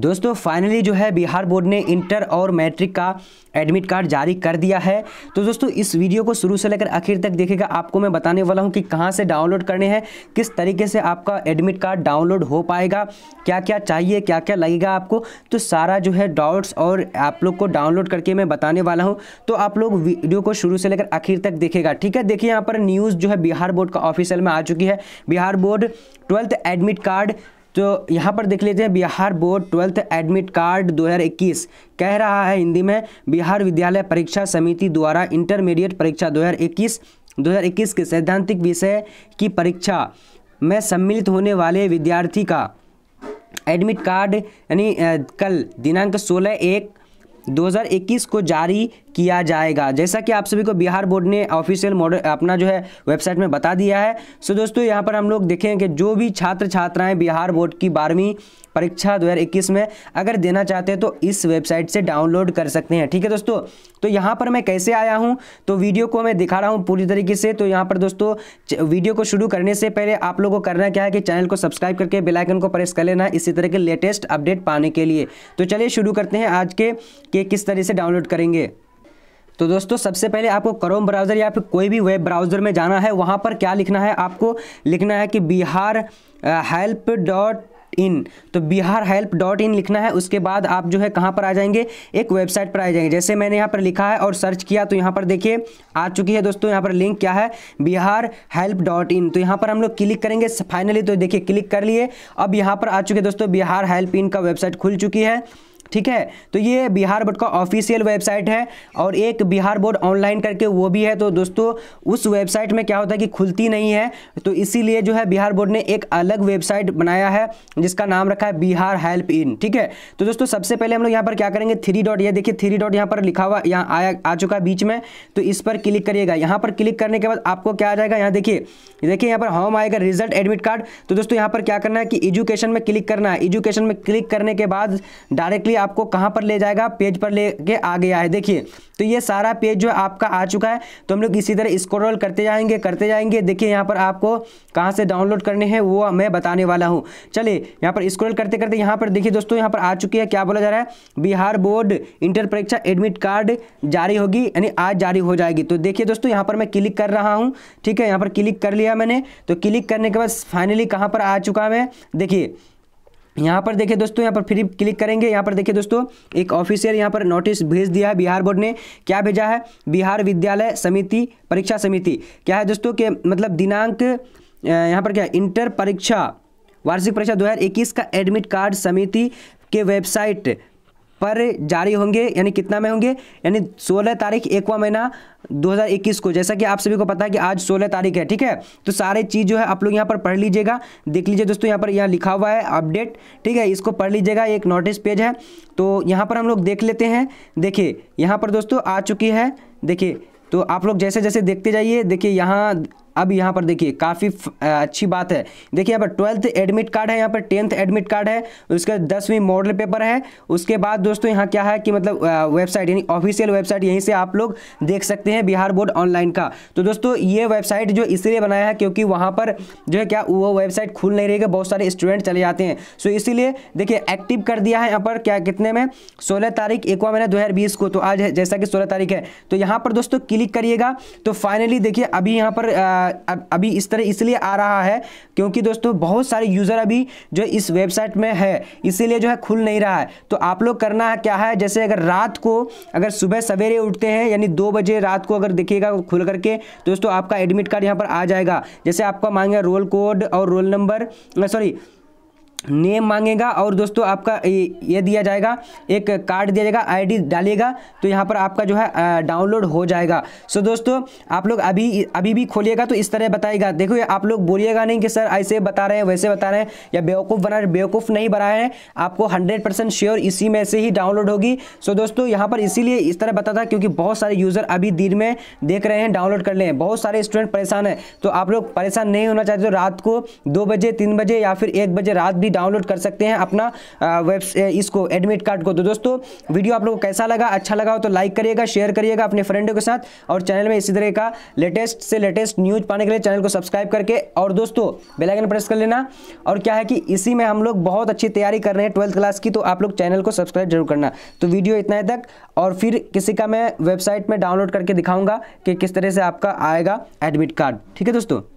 दोस्तों फाइनली जो है बिहार बोर्ड ने इंटर और मैट्रिक का एडमिट कार्ड जारी कर दिया है तो दोस्तों इस वीडियो को शुरू से लेकर आखिर तक देखेगा आपको मैं बताने वाला हूं कि कहां से डाउनलोड करने हैं किस तरीके से आपका एडमिट कार्ड डाउनलोड हो पाएगा क्या क्या चाहिए क्या क्या लगेगा आपको तो सारा जो है डाउट्स और आप लोग को डाउनलोड करके मैं बताने वाला हूँ तो आप लोग वीडियो को शुरू से लेकर आखिर तक देखेगा ठीक है देखिए यहाँ पर न्यूज़ जो है बिहार बोर्ड का ऑफिशियल में आ चुकी है Bihar board twelfth admit card तो यहाँ पर देख लीजिए Bihar board twelfth admit card 2021 कह रहा है हिंदी में बिहार विद्यालय परीक्षा समिति द्वारा इंटरमीडिएट परीक्षा 2021 2021 के सैद्धांतिक विषय की परीक्षा में सम्मिलित होने वाले विद्यार्थी का एडमिट कार्ड यानी कल दिनांक 16 एक 2021 को जारी किया जाएगा जैसा कि आप सभी को बिहार बोर्ड ने ऑफिशियल मॉडल अपना जो है वेबसाइट में बता दिया है सो दोस्तों यहाँ पर हम लोग देखें कि जो भी छात्र छात्राएं बिहार बोर्ड की बारहवीं परीक्षा 2021 में अगर देना चाहते हैं तो इस वेबसाइट से डाउनलोड कर सकते हैं ठीक है दोस्तों तो यहाँ पर मैं कैसे आया हूँ तो वीडियो को मैं दिखा रहा हूँ पूरी तरीके से तो यहाँ पर दोस्तों वीडियो को शुरू करने से पहले आप लोगों को करना क्या है कि चैनल को सब्सक्राइब करके बेलाइकन को प्रेस कर लेना इसी तरह के लेटेस्ट अपडेट पाने के लिए तो चलिए शुरू करते हैं आज के कि किस तरह से डाउनलोड करेंगे तो दोस्तों सबसे पहले आपको क्रोम ब्राउज़र या फिर कोई भी वेब ब्राउज़र में जाना है वहाँ पर क्या लिखना है आपको लिखना है कि बिहार हेल्प डॉट इन तो बिहार हेल्प डॉट इन लिखना है उसके बाद आप जो है कहाँ पर आ जाएंगे एक वेबसाइट पर आ जाएंगे जैसे मैंने यहाँ पर लिखा है और सर्च किया तो यहाँ पर देखिए आ चुकी है दोस्तों यहाँ पर लिंक क्या है बिहार हेल्प डॉट इन तो यहाँ पर हम लोग क्लिक करेंगे फाइनली तो देखिए क्लिक कर लिए अब यहाँ पर आ चुके दोस्तों बिहार हेल्प इन का वेबसाइट खुल चुकी है ठीक है तो ये बिहार बोर्ड का ऑफिशियल वेबसाइट है और एक बिहार बोर्ड ऑनलाइन करके वो भी है तो दोस्तों उस वेबसाइट में क्या होता है कि खुलती नहीं है तो इसीलिए जो है बिहार बोर्ड ने एक अलग वेबसाइट बनाया है जिसका नाम रखा है बिहार हेल्प इन ठीक है तो दोस्तों सबसे पहले हम लोग यहाँ पर क्या करेंगे थ्री डॉट ये देखिए थ्री डॉट यहाँ पर लिखा हुआ यहाँ आया आ चुका है बीच में तो इस पर क्लिक करिएगा यहाँ पर क्लिक करने के बाद आपको क्या आ जाएगा यहाँ देखिए देखिए यहाँ पर होम आएगा रिजल्ट एडमिट कार्ड तो दोस्तों यहाँ पर क्या करना है कि एजुकेशन में क्लिक करना है एजुकेशन में क्लिक करने के बाद डायरेक्टली आपको कहां पर ले जाएगा पेज पर लेके आ गया है देखिए तो ये सारा पेज जो आपका आ चुका है तो हम लोग इसी तरह स्क्रॉल करते जाएंगे करते जाएंगे देखिए यहाँ पर आपको कहाँ से डाउनलोड करने हैं वो मैं बताने वाला हूँ चलिए यहाँ पर स्क्रॉल करते करते यहाँ पर देखिए दोस्तों यहाँ पर आ चुकी है क्या बोला जा रहा है बिहार बोर्ड इंटर परीक्षा एडमिट कार्ड जारी होगी यानी आज जारी हो जाएगी तो देखिए दोस्तों यहाँ पर मैं क्लिक कर रहा हूँ ठीक है यहाँ पर क्लिक कर लिया मैंने तो क्लिक करने के बाद फाइनली कहाँ पर आ चुका है देखिए यहाँ पर देखिए दोस्तों यहाँ पर फिर क्लिक करेंगे यहाँ पर देखिए दोस्तों एक ऑफिशियल यहाँ पर नोटिस भेज दिया है बिहार बोर्ड ने क्या भेजा है बिहार विद्यालय समिति परीक्षा समिति क्या है दोस्तों के मतलब दिनांक यहाँ पर क्या इंटर परीक्षा वार्षिक परीक्षा 2021 का एडमिट कार्ड समिति के वेबसाइट पर जारी होंगे यानी कितना में होंगे यानी 16 तारीख एकवा महीना 2021 को जैसा कि आप सभी को पता है कि आज 16 तारीख है ठीक है तो सारे चीज़ जो है आप लोग यहाँ पर पढ़ लीजिएगा देख लीजिए दोस्तों यहाँ पर यहाँ लिखा हुआ है अपडेट ठीक है इसको पढ़ लीजिएगा एक नोटिस पेज है तो यहाँ पर हम लोग देख लेते हैं देखिए यहाँ पर दोस्तों आ चुकी है देखिए तो आप लोग जैसे जैसे देखते जाइए देखिए यहाँ अब यहाँ पर देखिए काफ़ी अच्छी बात है देखिए यहाँ पर ट्वेल्थ एडमिट कार्ड है यहाँ पर टेंथ एडमिट कार्ड है उसके बाद दसवीं मॉडल पेपर है उसके बाद दोस्तों यहाँ क्या है कि मतलब वेबसाइट यानी ऑफिशियल वेबसाइट यहीं से आप लोग देख सकते हैं बिहार बोर्ड ऑनलाइन का तो दोस्तों ये वेबसाइट जो इसलिए बनाया है क्योंकि वहाँ पर जो है क्या वो वेबसाइट खुल नहीं रहेगा बहुत सारे स्टूडेंट चले जाते हैं सो इसीलिए देखिए एक्टिव कर दिया है यहाँ पर क्या कितने में सोलह तारीख एकवा महीना दो को तो आज जैसा कि सोलह तारीख है तो यहाँ पर दोस्तों क्लिक करिएगा तो फाइनली देखिए अभी यहाँ पर आ, अभी इस तरह इसलिए आ रहा है क्योंकि दोस्तों बहुत सारे यूज़र अभी जो इस वेबसाइट में है इसीलिए जो है खुल नहीं रहा है तो आप लोग करना है क्या है जैसे अगर रात को अगर सुबह सवेरे उठते हैं यानी दो बजे रात को अगर देखिएगा खुल करके दोस्तों आपका एडमिट कार्ड यहाँ पर आ जाएगा जैसे आपका मांगेगा रोल कोड और रोल नंबर सॉरी नेम मांगेगा और दोस्तों आपका ये दिया जाएगा एक कार्ड दिया जाएगा आईडी डालिएगा तो यहाँ पर आपका जो है डाउनलोड हो जाएगा सो दोस्तों आप लोग अभी अभी भी खोलिएगा तो इस तरह बताएगा देखो आप लोग बोलिएगा नहीं कि सर ऐसे बता रहे हैं वैसे बता रहे हैं या बेवकूफ़ बना रहे बेवकूफ़ नहीं बना रहे हैं आपको हंड्रेड परसेंट श्योर इसी में से ही डाउनलोड होगी सो दोस्तों यहाँ पर इसीलिए इस तरह बता था क्योंकि बहुत सारे यूज़र अभी दिन में देख रहे हैं डाउनलोड कर ले बहुत सारे स्टूडेंट परेशान हैं तो आप लोग परेशान नहीं होना चाहते तो रात को दो बजे तीन बजे या फिर एक बजे रात भी डाउनलोड कर सकते हैं अपना वेब इसको एडमिट कार्ड को तो दोस्तों वीडियो आप लोग को कैसा लगा अच्छा लगा हो तो लाइक करिएगा शेयर करिएगा अपने फ्रेंडों के साथ और चैनल में इसी तरह का लेटेस्ट से लेटेस्ट न्यूज़ पाने के लिए चैनल को सब्सक्राइब करके और दोस्तों बेलाइकन प्रेस कर लेना और क्या है कि इसी में हम लोग बहुत अच्छी तैयारी कर रहे हैं ट्वेल्थ क्लास की तो आप लोग चैनल को सब्सक्राइब जरूर करना तो वीडियो इतना ही तक और फिर किसी का मैं वेबसाइट में डाउनलोड करके दिखाऊंगा कि किस तरह से आपका आएगा एडमिट कार्ड ठीक है दोस्तों